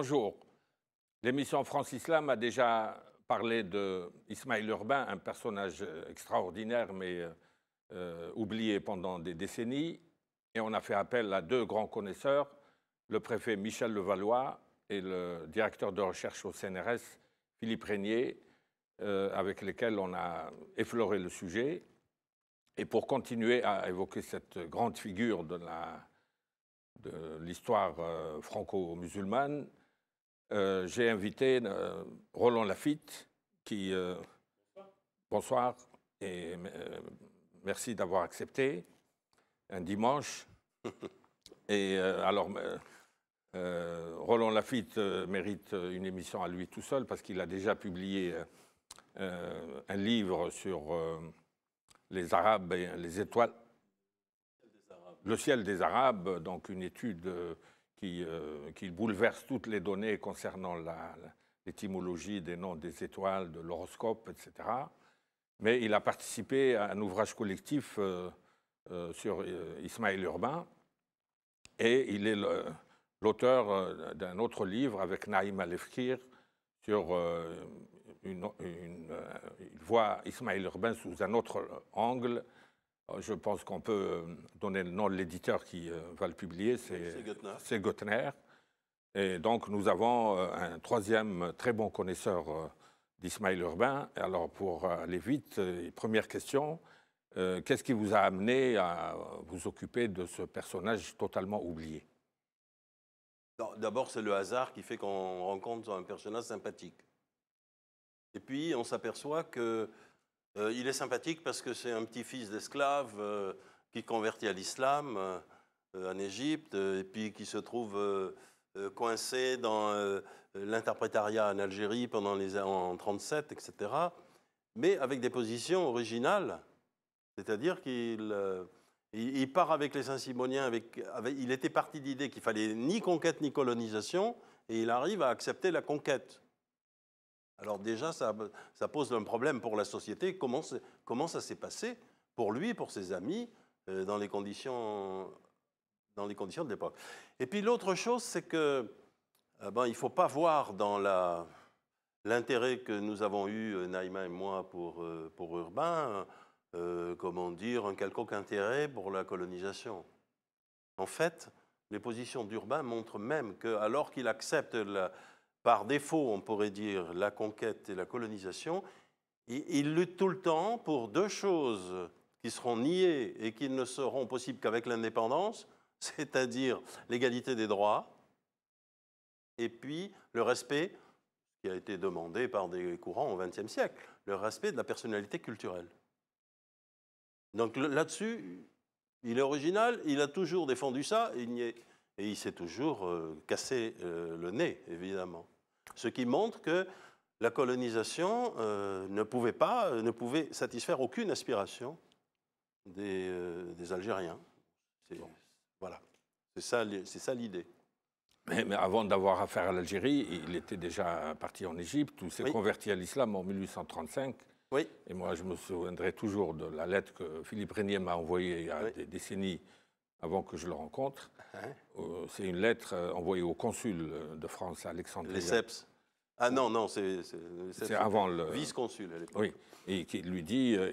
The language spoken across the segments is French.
bonjour. L'émission France Islam a déjà parlé de Urbain, un personnage euh, extraordinaire mais euh, euh, oublié pendant des décennies. Et on a fait appel à deux grands connaisseurs, le préfet Michel Levallois et le directeur de recherche au CNRS, Philippe Régnier, avec lesquels on a effleuré le sujet. Et pour continuer à évoquer cette grande figure de l'histoire franco-musulmane, euh, j'ai invité euh, Roland Lafitte, qui. bonsoir. Euh, bonsoir. et merci d'avoir accepté. Un dimanche. et alors, Roland Lafitte mérite une émission à lui tout seul parce qu'il a déjà publié un livre sur les Arabes et les étoiles. Le ciel des Arabes, donc une étude euh, qui, bouleverse toutes les données concernant l'étymologie des noms des étoiles, de l'horoscope, etc. Mais il a participé à un ouvrage collectif euh, euh, sur Ismaël Urbain et il est l'auteur d'un autre livre avec Naïm Alefkir sur une, une, il voit Ismaël Urbain sous un autre angle euh, je pense qu'on peut euh, donner le nom de l'éditeur qui euh, va le publier, c'est Gottner. Et donc nous avons un troisième très bon connaisseur d'Ismaël Urbain. alors pour aller vite, première question, qu'est-ce qui vous a amené à vous occuper de ce personnage totalement oublié D'abord, c'est le hasard qui fait qu'on rencontre un personnage sympathique. Et puis, on s'aperçoit que euh, il est sympathique parce que c'est un petit-fils d'esclave euh, qui convertit à l'islam euh, en Égypte et puis qui se trouve coincé dans l'interprétariat en Algérie pendant les, en 1937, etc. Mais avec des positions originales, c'est-à-dire qu'il il part avec les Saint-Simoniens, il était parti d'idée qu'il fallait ni conquête ni colonisation, et il arrive à accepter la conquête. Alors déjà, ça, pose un problème pour la société. Comment, ça s'est passé pour lui, pour ses amis, euh, dans, les conditions, dans les conditions de l'époque Et puis l'autre chose, c'est que euh, ben, il ne faut pas voir dans l'intérêt que nous avons eu, euh, Naïma et moi, pour, pour Urbain, comment dire, un quelconque intérêt pour la colonisation. En fait, les positions d'Urbain montrent même que, alors qu'il accepte la, par défaut, on pourrait dire, la conquête et la colonisation, il lutte tout le temps pour deux choses qui seront niées et qui ne seront possibles qu'avec l'indépendance, c'est-à-dire l'égalité des droits et puis le respect, qui a été demandé par des courants au XXe siècle, le respect de la personnalité culturelle. Donc là-dessus, il est original, il a toujours défendu ça, il n'y est et il s'est toujours euh, cassé euh, le nez, évidemment. Ce qui montre que la colonisation euh, ne pouvait pas, ne pouvait satisfaire aucune aspiration des, Algériens. Voilà, c'est ça, ça l'idée. Mais, avant d'avoir affaire à l'Algérie, il était déjà parti en Égypte où s'est converti à l'islam en 1835. Oui. Et moi, je me souviendrai toujours de la lettre que Philippe Régnier m'a envoyée il y a des décennies avant que je le rencontre. Hein euh, c'est une lettre euh, envoyée au consul de France Alexandre... Lesseps. Ah non, non, c'est avant le. Vice-consul à Oui, et qui lui dit euh,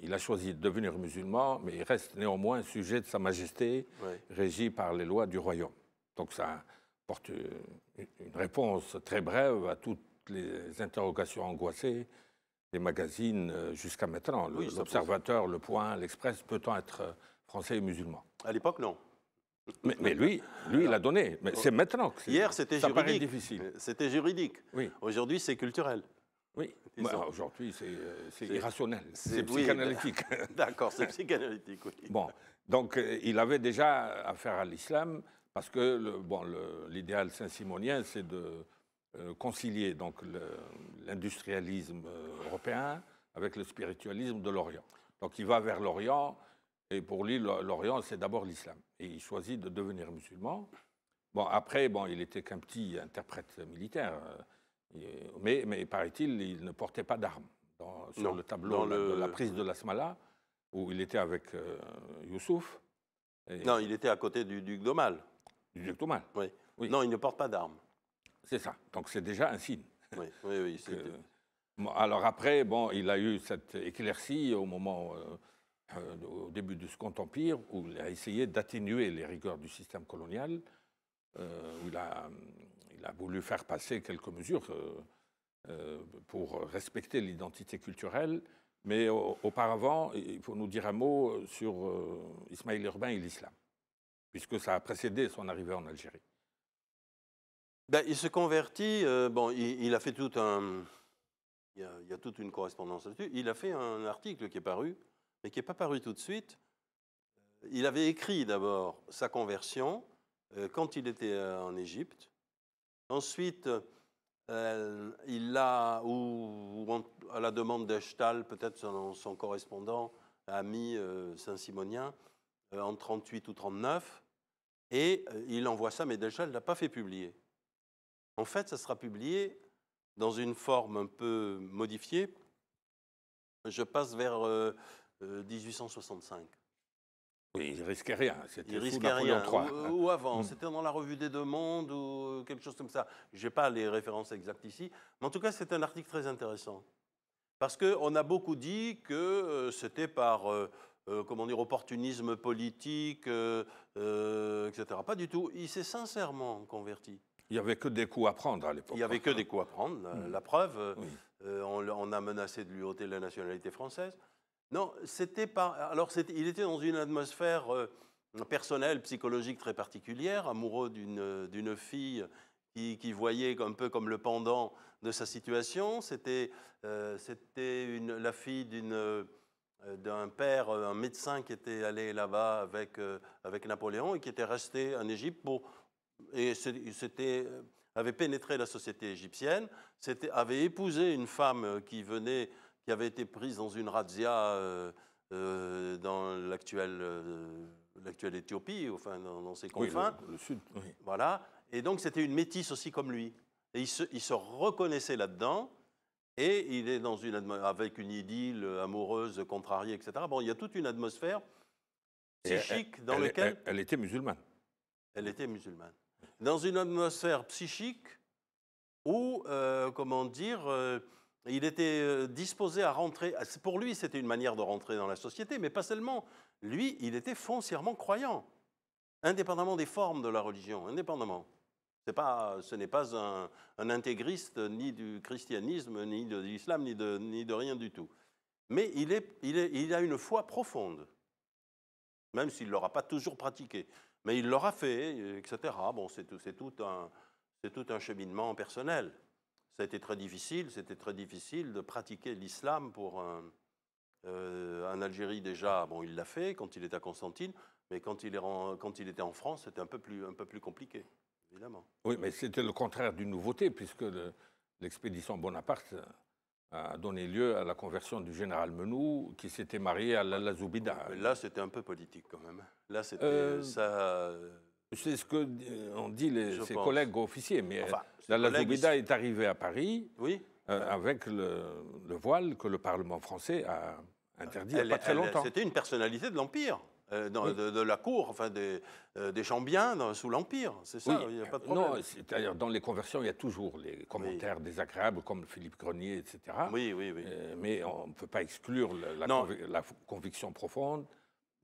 il a choisi de devenir musulman, mais il reste néanmoins sujet de Sa Majesté, régi par les lois du royaume. Donc ça porte une réponse très brève à toutes les interrogations angoissées des magazines jusqu'à maintenant. L'Observateur, Le Point, L'Express, peut-on être français et musulmans. À l'époque, non. Mais, lui, lui, il a donné. Mais c'est maintenant. Hier, c'était juridique. C'était juridique. Oui. Aujourd'hui, c'est culturel. Oui. Bah, aujourd'hui, euh, c'est irrationnel. C'est psychanalytique. D'accord, c'est psychanalytique. Bon, donc euh, il avait déjà affaire à l'islam parce que bon, l'idéal saint-simonien, c'est de euh, concilier donc l'industrialisme européen avec le spiritualisme de l'Orient. Donc il va vers l'Orient et pour lui, l'Orient, c'est d'abord l'islam. Et il choisit de devenir musulman. Bon, après, bon, il était qu'un petit interprète militaire. Euh, mais, mais paraît-il, il ne portait pas d'armes. Sur le tableau de la prise de la Smala, où il était avec euh, Youssouf. Non, il était à côté du duc d'Omal. Du duc d'Omal. oui. Non, il ne porte pas d'armes. C'est ça. Donc c'est déjà un signe. Oui, oui, oui. alors après, bon, il a eu cette éclaircie au moment. Euh, euh, au début du Second Empire, où il a essayé d'atténuer les rigueurs du système colonial, euh, où euh, il a, voulu faire passer quelques mesures pour respecter l'identité culturelle. Mais auparavant, il faut nous dire un mot sur Ismaël Urbain et l'islam, puisque ça a précédé son arrivée en Algérie. Ben, il se convertit, bon, il, a fait tout un... Il il y a toute une correspondance là-dessus. Il a fait un article qui est paru mais qui n'est pas paru tout de suite. Euh, il avait écrit d'abord sa conversion euh, quand il était euh, en Égypte. Ensuite, il l'a, ou, à la demande d'Echtal, peut-être son, son, correspondant, ami Saint-Simonien, en 38 ou 39, et il envoie ça, mais il ne l'a pas fait publier. En fait, ça sera publié dans une forme un peu modifiée. Je passe vers 1865. Euh, oui, il risquait rien. C'était risquait rien. Ou, avant. Hmm. C'était dans la revue des deux mondes ou euh, quelque chose comme ça. Je n'ai pas les références exactes ici. Mais en tout cas, c'est un article très intéressant. Parce qu'on a beaucoup dit que euh, c'était par, comment dire, opportunisme politique, etc. Pas du tout. Il s'est sincèrement converti. Il n'y avait que des coups à prendre à l'époque. Il n'y avait que des coups à prendre. La, hmm. preuve, on a menacé de lui ôter la nationalité française. Non, c'était pas. Alors, il était dans une atmosphère euh, personnelle, psychologique très particulière, amoureux d'une euh, fille qui, voyait un peu comme le pendant de sa situation. C'était euh, la fille d'un père, un médecin qui était allé là-bas avec, avec Napoléon et qui était resté en Égypte Et c'était avait pénétré la société égyptienne, avait épousé une femme qui venait qui avait été prise dans une razzia euh, euh, dans euh, l'actuelle Éthiopie, enfin dans, ses confins. Oui, le, sud. Voilà. Et donc c'était une métisse aussi comme lui. Et il se, reconnaissait là-dedans. Et il est dans une avec une idylle amoureuse, contrariée, etc. Bon, il y a toute une atmosphère psychique dans laquelle elle, était musulmane. Elle était musulmane. Dans une atmosphère psychique où, comment dire, il était euh, disposé à rentrer. Ah, pour lui, c'était une manière de rentrer dans la société, mais pas seulement. Lui, il était foncièrement croyant, indépendamment des formes de la religion, indépendamment. ce n'est pas un, intégriste ni du christianisme, ni de l'islam, ni de, rien du tout. Mais il, a une foi profonde, même s'il ne l'aura pas toujours pratiquée. Mais il l'aura fait, etc. Bon, c'est tout un cheminement personnel ça a été très difficile. C'était très difficile de pratiquer l'islam pour un, euh, Algérie déjà. Bon, il l'a fait quand il était à Constantine, mais quand il, quand il était en France, c'était un peu plus, un peu plus compliqué, évidemment. Oui, mais c'était le contraire d'une nouveauté, puisque l'expédition Bonaparte a donné lieu à la conversion du général Menou, qui s'était marié à la Zoubida. Là, c'était un peu politique quand même. Là, c'était euh, ça c'est ce que euh, on dit ses collègues officiers. Mais euh, la, est arrivée à Paris oui. Euh, avec le, voile que le Parlement français a interdit il n'y a pas très longtemps. C'était une personnalité de l'Empire. de, la cour, enfin des, gens des sous l'Empire, c'est ça, il a pas de Non, cest dans les conversions, il y a toujours les commentaires désagréables comme Philippe Grenier, etc. Oui, oui, oui. mais on ne peut pas exclure la, la conviction profonde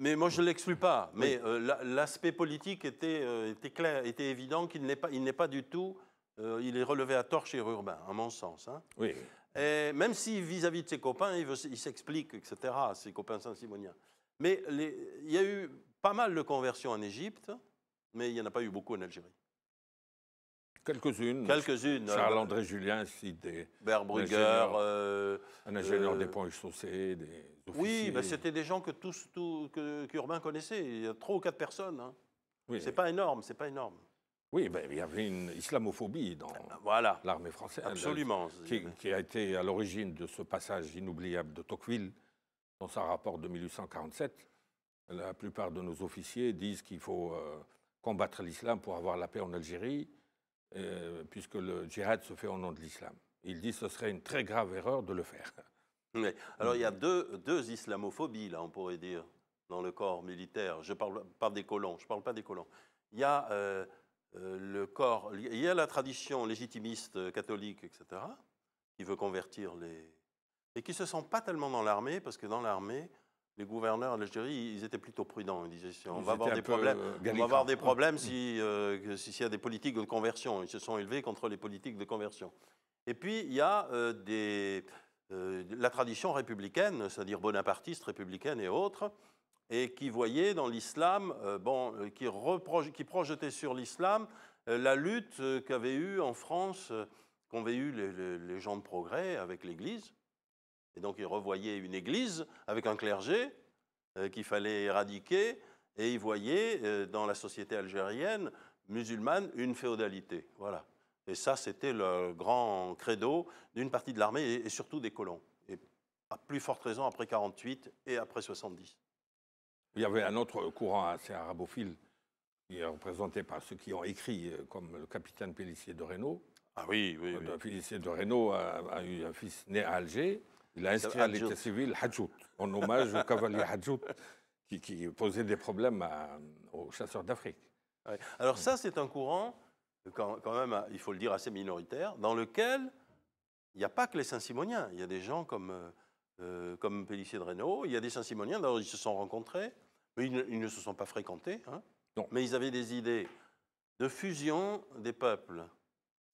mais moi, je ne l'exclus pas. Mais euh, l'aspect politique était, euh, était, clair, était évident qu'il n'est pas, il pas du tout. Euh, il est relevé à tort chez Urbain, à mon sens. Hein. Oui. Et même si vis-à-vis de ses copains, il, il s'explique, etc., ses copains saint-simoniens. Mais les, il y a eu pas mal de conversions en Égypte, mais il n'y en a pas eu beaucoup en Algérie. Quelques-unes. Quelques-unes. Euh, Charles-André Julien, cité, des. un ingénieur euh, euh, des ponts et chaussées, des officiers. Oui, ben, mais c'était des gens que tous, tout, que connaissait. Il y a trois ou quatre personnes. Hein. Oui. C'est pas énorme, c'est pas énorme. Oui, ben, il y avait une islamophobie dans ah, ben, l'armée française. Absolument. Qui, a été à l'origine de ce passage inoubliable de Tocqueville dans son rapport de 1847. La plupart de nos officiers disent qu'il faut combattre l'islam pour avoir la paix en Algérie. Euh, puisque le djihad se fait au nom de l'islam. Il dit que ce serait une très grave erreur de le faire. Mais, alors il y a deux, deux islamophobies, là, on pourrait dire, dans le corps militaire. Je parle pas des colons, je parle pas des colons. Il y a euh, euh, le corps, il y a la tradition légitimiste catholique, etc., qui veut convertir les... et qui ne se sent pas tellement dans l'armée, parce que dans l'armée, les gouverneurs de l'Algérie, ils étaient plutôt prudents. Ils disaient, on, va, euh, avoir des problèmes, on va avoir des problèmes s'il y a des politiques de conversion. Ils se sont élevés contre les politiques de conversion. Et puis, il y a euh, des, euh, la tradition républicaine, c'est-à-dire bonapartiste, républicaine et autres, et qui voyait dans l'islam, bon, qui, qui, projetait sur l'islam la lutte qu'avait eue en France, qu'avaient eue les gens de progrès avec l'Église, et donc il revoyait une église avec un clergé euh, qu'il fallait éradiquer, et ils voyait euh, dans la société algérienne musulmane une féodalité. Voilà. Et ça, c'était le grand credo d'une partie de l'armée et, surtout des colons. Et à plus forte raison après 48 et après 70. Il y avait un autre courant assez arabophile qui est représenté par ceux qui ont écrit, euh, comme le capitaine Pélissier de Renault. Ah oui, oui. oui. de Renault a, eu un fils né à Alger, il a inscrit à l'état civil Hadjout, en hommage au cavalier Hadjout, qui, posait des problèmes aux chasseurs d'Afrique. Alors ça, c'est un courant, quand, même, il faut le dire, assez minoritaire, dans lequel il n'y a pas que les Saint-Simoniens. Il y a des gens comme, euh, euh comme Pellissier de Reynaud, il y a des Saint-Simoniens, d'ailleurs, ils se sont rencontrés, mais ils ne, se sont pas fréquentés. Hein. Non. Mais ils avaient des idées de fusion des peuples.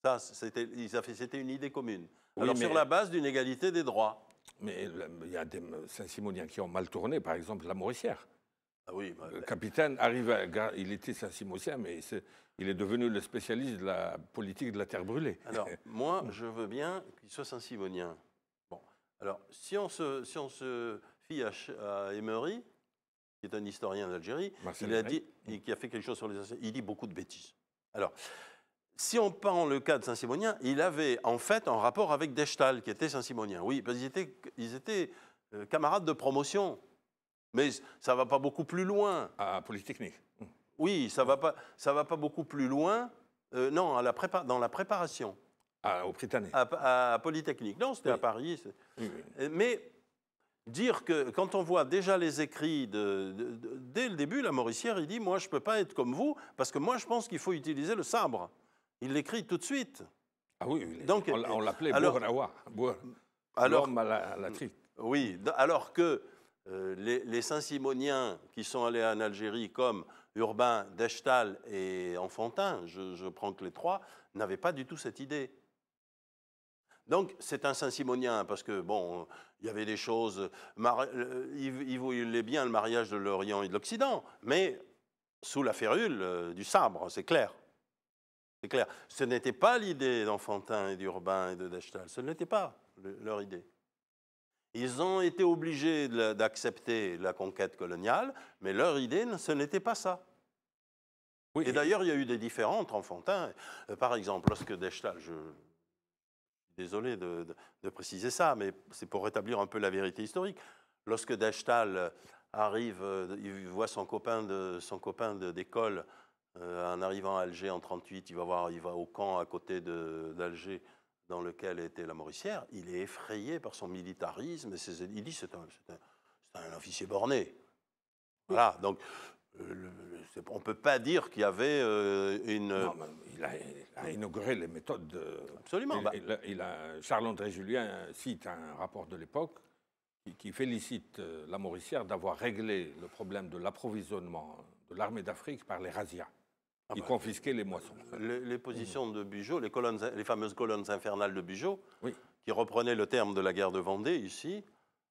Ça, c'était une idée commune. Alors, sur la base d'une égalité des droits mais il y a des euh, Saint-Simoniens qui ont mal tourné, par exemple la Mauricière. Ah oui, bah, le capitaine arrive, il était saint simonien mais il est devenu le spécialiste de la politique de la terre brûlée. Alors, moi, je veux bien qu'il soit Saint-Simonien. Bon, alors, si on se, si on se fie à, Emery, qui est un historien d'Algérie, il a dit, et qui a fait quelque chose sur les il dit beaucoup de bêtises. Alors, si on prend le cas de Saint-Simonien, il avait en fait un rapport avec Dechtal, qui était Saint-Simonien. Oui, parce qu'ils étaient, ils étaient euh, camarades de promotion. Mais ça ne va pas beaucoup plus loin. À Polytechnique. Mmh. Oui, ça ne va, pas, ça va pas beaucoup plus loin. Euh, non, à la prépa, dans la préparation. À, au À, Polytechnique. Non, c'était à Paris. Euh, mais dire que quand on voit déjà les écrits, de, dès le début, la Mauricière, il dit Moi, je ne peux pas être comme vous, parce que moi, je pense qu'il faut utiliser le sabre. Il l'écrit tout de suite. Ah oui, Donc, on, l'appelait Bournawa. l'homme à la, Oui, alors que euh, les, Saint-Simoniens qui sont allés en Algérie comme Urbain, Dechtal et Enfantin, je, prends que les trois, n'avaient pas du tout cette idée. Donc c'est un Saint-Simonien, parce que bon, il y avait des choses, euh, il voulait bien le mariage de l'Orient et de l'Occident, mais sous la férule euh, du sabre, c'est clair. C'est clair. Ce n'était pas l'idée d'Enfantin et d'Urbain et de Dechtal. Ce n'était pas leur idée. Ils ont été obligés d'accepter la conquête coloniale, mais leur idée, ce n'était pas ça. et, d'ailleurs, il y a eu des différences entre Enfantin. Euh, par exemple, lorsque Dechtal, je, désolé de, préciser ça, mais c'est pour rétablir un peu la vérité historique. Lorsque Dechtal arrive, euh, il voit son copain de, son copain d'école euh, en arrivant à Alger en 1938, il va, voir, il va au camp à côté d'Alger dans lequel était la Mauricière. Il est effrayé par son militarisme. Et il dit c'est un, un, officier borné. Voilà, donc euh, on ne peut pas dire qu'il y avait euh, une. il, a, inauguré les méthodes. De... Absolument. Bah. Il, a, Charles-André Julien cite un rapport de l'époque qui félicite la Mauricière d'avoir réglé le problème de l'approvisionnement de l'armée d'Afrique par les razzias. Ah bah. confisquaient les moissons. Les, positions de Bugeaud, les, colonnes, les fameuses colonnes infernales de Bugeaud, oui. qui reprenaient le terme de la guerre de Vendée ici,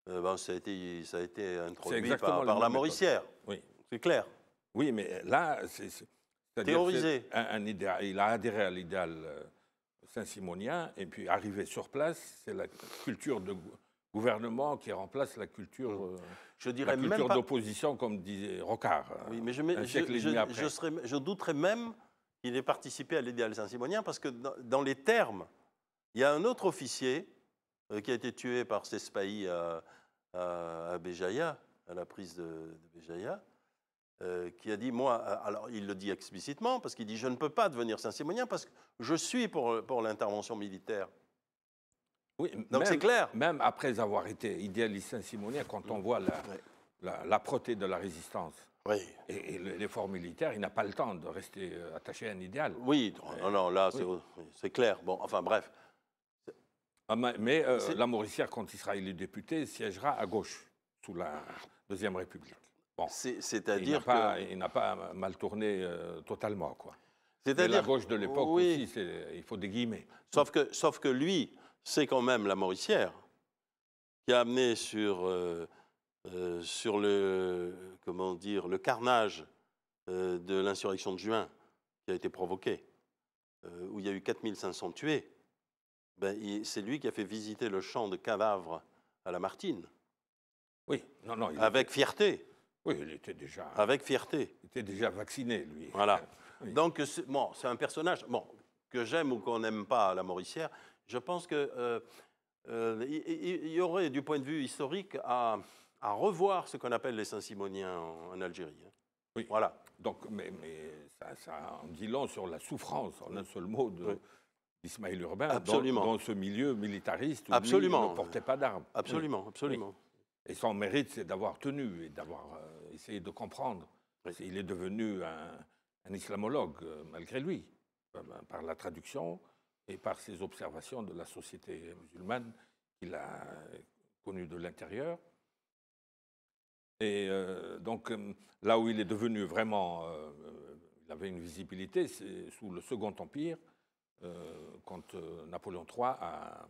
euh, bah, ça, a été, ça, a été, introduit par, la Mauricière. Oui. C'est clair. Oui, mais là, c'est. Théorisé. Un, un idéal, il a adhéré à l'idéal euh, saint-simonien, et puis arrivé sur place, c'est la culture de, gouvernement qui remplace la culture, euh, je dirais la culture d'opposition, comme disait Rocard. Hein, oui, mais je, je, douterais même qu'il ait participé à l'idéal saint-simonien, parce que dans, les termes, il y a un autre officier euh, qui a été tué par ses à, à, Béjaïa, à la prise de, Béjaïa, euh, qui a dit, moi, alors il le dit explicitement, parce qu'il dit, je ne peux pas devenir saint-simonien, parce que je suis pour, pour l'intervention militaire. Oui, donc c'est clair. Même après avoir été idéaliste saint-simonien, quand on voit la, la, l'âpreté de la résistance oui. et, l'effort militaire, il n'a pas le temps de rester euh, attaché à un idéal. Oui, non, euh, non, là, c'est, clair. Bon, enfin, bref. Ah, mais euh, la Mauricière, quand il sera élu député, siégera à gauche sous la Deuxième République. Bon. C'est, à dire n'a, que... pas, il n'a pas mal tourné euh, totalement, quoi. C'est-à-dire la gauche de l'époque oui. aussi, il faut des guillemets. Sauf que, sauf que lui, c'est quand même la Mauricière qui a amené sur, euh, euh, sur le, comment dire, le carnage euh, de l'insurrection de juin qui a été provoquée, où il y a eu 4500 tués. Ben, c'est lui qui a fait visiter le champ de cadavres à la Martine. Oui, non, non. avec fierté. Oui, il était déjà. Avec fierté. était déjà vacciné, lui. Voilà. Donc Donc, c'est un personnage bon, que j'aime ou qu'on n'aime pas à la Mauricière, je pense qu'il euh, euh, y, aurait, du point de vue historique, à, revoir ce qu'on appelle les Saint-Simoniens en, Algérie. Hein. Oui. Voilà. Donc, mais, ça, en dit long sur la souffrance, en un seul mot, d'Ismaël Urbain, Dans, ce milieu militariste où il ne portait pas d'armes. Absolument, absolument. Et son mérite, c'est d'avoir tenu et d'avoir euh, essayé de comprendre. Il est devenu un, un islamologue, malgré lui, par la traduction, et par ses observations de la société musulmane qu'il a connue de l'intérieur. Et euh, donc euh, là où il est devenu vraiment, euh, il avait une visibilité, c'est sous le Second Empire, quand Napoléon III a,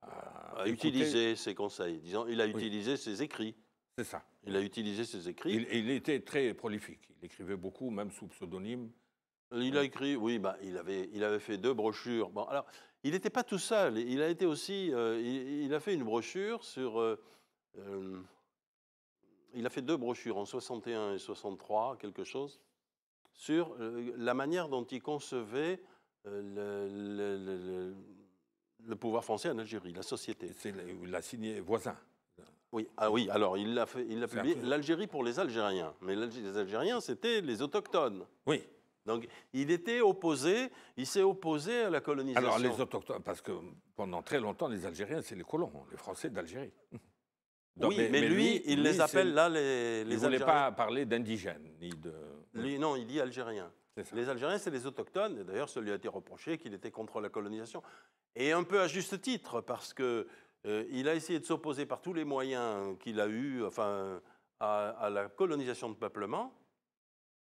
a, utilisé ses conseils, disons, il a utilisé ses écrits. C'est ça. Il a utilisé ses écrits. il était très prolifique. Il écrivait beaucoup, même sous pseudonyme. Il a écrit, oui, bah, il, avait, fait deux brochures. Bon, alors, il n'était pas tout seul. Il a été aussi, euh, il, a fait une brochure sur. Euh, euh, il a fait deux brochures en 61 et 63, quelque chose, sur la manière dont il concevait le, pouvoir français en Algérie, la société. C'est l'a signé voisin. Oui, ah oui, alors il l'a publié l'Algérie pour les Algériens. Mais les Algériens, c'était les autochtones. Oui. Donc, il était opposé, il s'est opposé à la colonisation. Alors, les autochtones, parce que pendant très longtemps, les Algériens, c'est les colons, les Français d'Algérie. Oui, mais, lui, il les appelle là les, les Algériens. Il pas parler d'indigènes, ni de. non, il dit Algériens. Les Algériens, c'est les autochtones. D'ailleurs, cela lui a été reproché qu'il était contre la colonisation. Et un peu à juste titre, parce qu'il euh, a essayé de s'opposer par tous les moyens qu'il a eus enfin, à, à la colonisation de peuplement.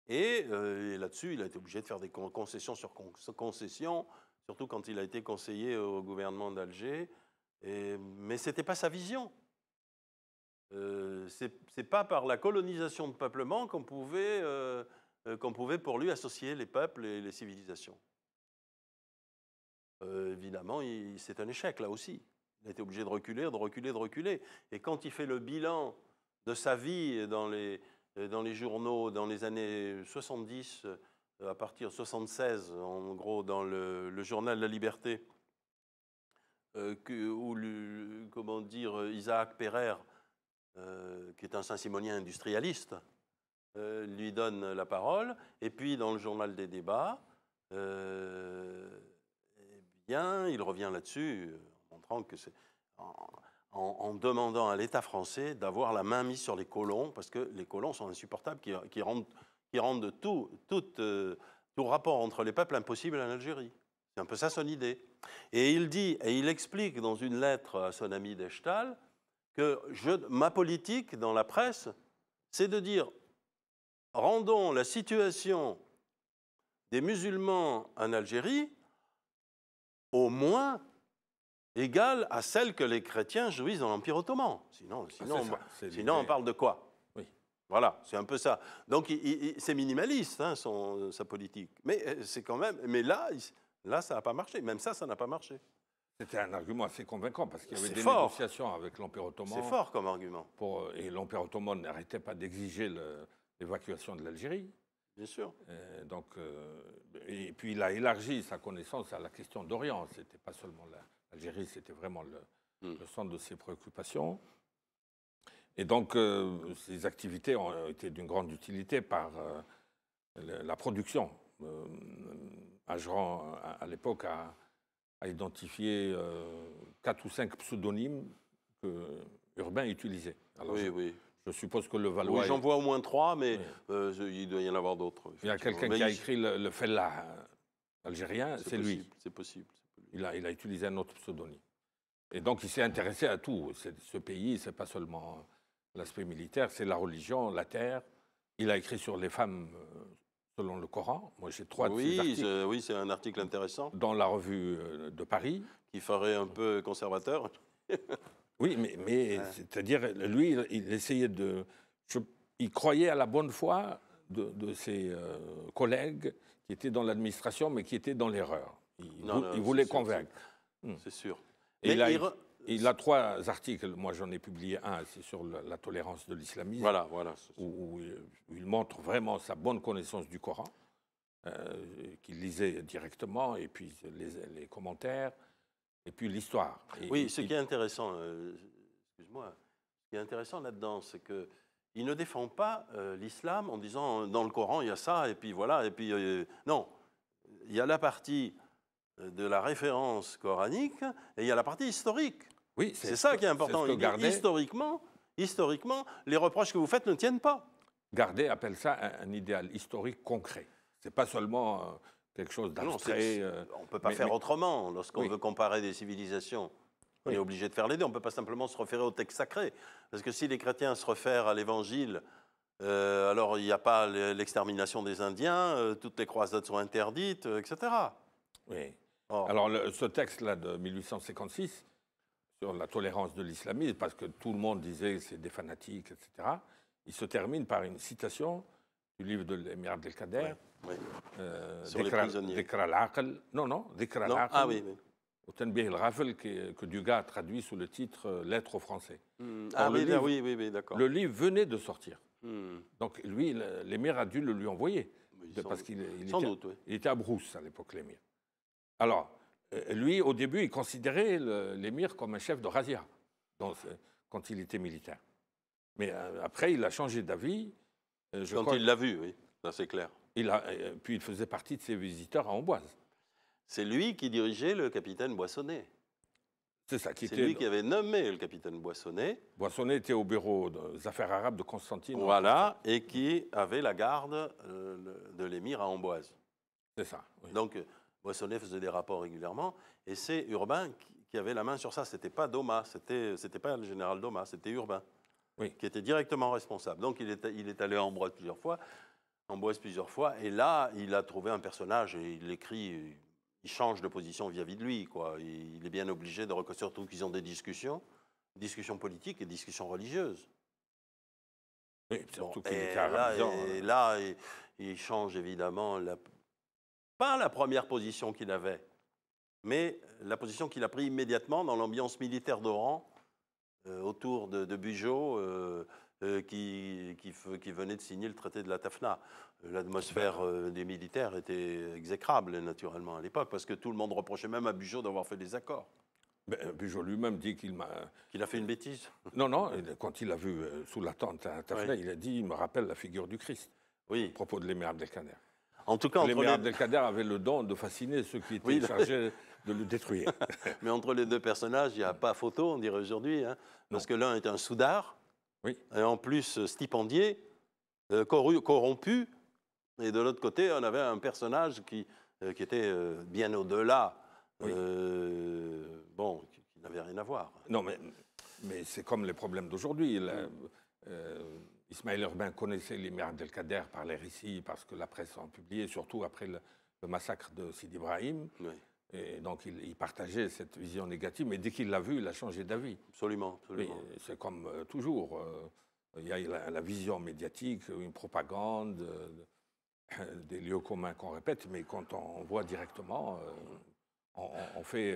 Euh, et, là-dessus, il a été obligé de faire des concessions sur concessions, surtout quand il a été conseiller au gouvernement d'Alger. Mais ce n'était pas sa vision. Euh, ce n'est pas par la colonisation de peuplement qu'on pouvait, euh, euh, pouvait pour lui associer les peuples et les civilisations. évidemment, c'est un échec là aussi. Il a été obligé de reculer, de reculer, de reculer. Et quand il fait le bilan de sa vie dans les, euh, dans les journaux dans les années 70, euh, à partir de 76, en gros, dans le, journal La Liberté, euh, où, comment dire, Isaac Perrer, qui est un Saint-Simonien industrialiste, lui donne la parole. Et puis, dans le journal des débats, eh bien, il revient là-dessus, montrant que c'est en, demandant à l'État français d'avoir la main mise sur les colons, parce que les colons sont insupportables, qui, rendent, qui rendent tout, euh, tout rapport entre les peuples impossible en Algérie. C'est un peu ça son idée. Et il dit, et il explique dans une lettre à son ami Dechtal, que je, ma politique dans la presse, c'est de dire rendons la situation des musulmans en Algérie au moins égale à celle que les chrétiens jouissent dans l'Empire ottoman. Sinon, ah, sinon, on, sinon on parle de quoi Oui. Voilà, c'est un peu ça. Donc c'est minimaliste, hein, son, sa politique. Mais euh, c'est quand même. Mais là, là ça n'a pas marché. Même ça, ça n'a pas marché. C'était un argument assez convaincant parce qu'il y avait des négociations avec l'Empire ottoman. C'est fort comme argument. Pour, euh, et l'Empire ottoman n'arrêtait pas d'exiger l'évacuation de l'Algérie. Bien sûr. Et euh, donc, et puis il a élargi sa connaissance à la question d'Orient. C'était pas seulement là. Algérie, c'était vraiment hmm. le, centre de ses préoccupations. Et donc, euh, ces activités ont été d'une grande utilité par euh, la production. Euh, à, l'époque, a, identifié euh, quatre ou cinq pseudonymes que Urbain utilisait. oui, je, oui. Je suppose que le Valois. Oui, j'en vois au moins trois, mais il doit y en avoir d'autres. Il y a quelqu'un qui a écrit le, le Fella algérien, c'est lui. C'est possible. Il a, utilisé un autre pseudonyme. Et donc, il s'est intéressé à tout. Ce pays, c'est pas seulement euh, l'aspect militaire, c'est la religion, la terre. Il a écrit sur les femmes euh, selon le Coran. Moi, j'ai trois oui, articles. Oui, c'est un article intéressant. Dans la revue euh, de Paris. Qui ferait un peu conservateur. oui, mais, mais c'est-à-dire, lui, il, essayait de. il croyait à la bonne foi de, ses collègues qui étaient dans l'administration, mais qui étaient dans l'erreur. Il, voulait convaincre. Hmm. C'est sûr. Et il, a, trois articles. Moi, j'en ai publié un. C'est sur la, tolérance de l'islamisme. Voilà, voilà. Où, il montre vraiment sa bonne connaissance du Coran, euh, qu'il lisait directement, et puis les, commentaires, et puis l'histoire. Oui, ce qui est intéressant, euh, excuse-moi, ce qui est intéressant là-dedans, c'est que il ne défend pas euh, l'islam en disant dans le Coran il y a ça et puis voilà et puis non, il y a la partie de la référence coranique et il y a la partie historique. Oui, c'est ça qui est important. historiquement, historiquement, les reproches que vous faites ne tiennent pas. Gardez appelle ça un, idéal historique concret. C'est pas seulement euh, quelque chose d'abstrait. Euh, on ne peut pas faire autrement lorsqu'on veut comparer des civilisations. On est obligé de faire les On ne peut pas simplement se référer au texte sacré. Parce que si les chrétiens se réfèrent à l'évangile, euh, alors il n'y a pas l'extermination des Indiens, toutes les croisades sont interdites, etc. Oui. Alors, ce texte-là de 1856, sur la tolérance de l'islamisme, parce que tout le monde disait c'est des fanatiques, etc., il se termine par une citation du livre de l'émir Abdelkader. Ouais, euh, Non, non, Dekra non. Ah oui, que Dugas traduit sous le titre euh, Lettre aux Français. Hmm. Ah ben oui, oui, oui, d'accord. Le livre venait de sortir. Hmm. Donc lui, l'émir a dû le lui envoyer. parce qu'il il était, à Brousse à l'époque, l'émir. Alors, euh, lui, au début, il considérait l'émir comme un chef de Razia, quand il était militaire. Mais euh, après, il a changé d'avis. Euh, quand il l'a vu, oui, c'est clair. puis il faisait partie de ses visiteurs à Amboise. C'est lui qui dirigeait le capitaine Boissonnet. C'est ça lui qui avait nommé le capitaine Boissonnet. Boissonnet était au bureau des affaires arabes de Constantine. Voilà, et qui avait la garde de l'émir à Amboise. C'est ça. Oui. Donc Boissonnet faisait des rapports régulièrement, et c'est Urbain qui avait la main sur ça. C'était pas Doma, c'était c'était pas le général Doma, c'était Urbain, oui. qui était directement responsable. Donc il est, il est allé en Ambroise plusieurs fois, plusieurs fois, et là il a trouvé un personnage et il l'écrit, il change de position vis-à-vis de lui, quoi. Il est bien obligé de reconnaître, surtout qu'ils ont des discussions, discussions politiques et discussions religieuses. Hein. et, là, il, il change évidemment la, pas la première position qu'il avait, mais la position qu'il a prise immédiatement dans l'ambiance militaire d'Oran, euh, autour de, de euh, euh, qui, venait de signer le traité de la Tafna. L'atmosphère des militaires était exécrable, naturellement, à l'époque, parce que tout le monde reprochait même à Bugeaud d'avoir fait des accords. Ben, Bugeaud lui-même dit qu'il m'a. Qu'il a fait une bêtise Non, non, quand il a vu sous la tente à hein, Tafna, il a dit il me rappelle la figure du Christ. Oui. À propos de l'émir Abdelkader. En tout cas, entre les... avait le don de fasciner ceux qui étaient chargés de le détruire. Mais entre les deux personnages, il n'y a pas photo, on dirait aujourd'hui, hein, parce que l'un est un soudard, oui. et en plus euh, stipendié, euh, corrompu, et de l'autre côté, on avait un personnage qui, euh, était bien au-delà, bon, qui, n'avait rien à voir. Non, mais, mais c'est comme les problèmes d'aujourd'hui. Ismaël Urbain connaissait d'El-Kader par les récits, parce que la presse en publiait, surtout après le, massacre de Sidi Ibrahim. Et donc il, partageait cette vision négative, mais dès qu'il l'a vu, il a changé d'avis. Absolument, absolument. C'est comme euh, toujours. Euh, il y a la, vision médiatique, une propagande, euh, des lieux communs qu'on répète, mais quand on voit directement, on, fait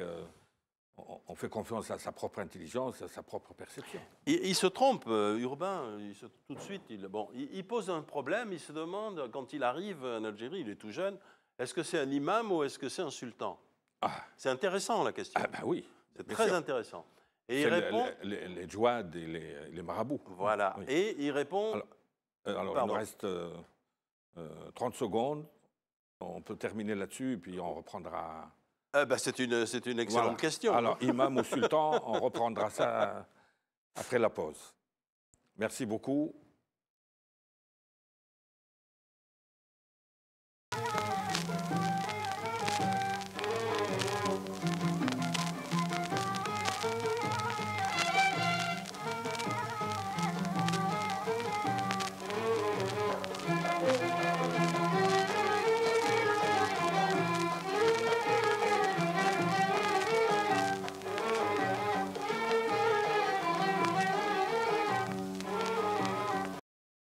on fait confiance à sa propre intelligence, à sa propre perception. Il, se trompe, euh, Urbain, tout de suite. Il, pose un problème, il se demande, quand il arrive en Algérie, il est tout jeune, est-ce que c'est un imam ou est-ce que c'est un sultan ah. C'est intéressant la question. Ah bah oui. C'est très intéressant. Et il répond. Les, les, les et les, marabouts. Voilà. Et il répond. Alors, euh, il nous reste 30 euh, secondes. On peut terminer là-dessus, puis on reprendra euh, bah, c'est, une, excellente question. Alors, imam ou sultan, on reprendra ça après la pause. Merci beaucoup.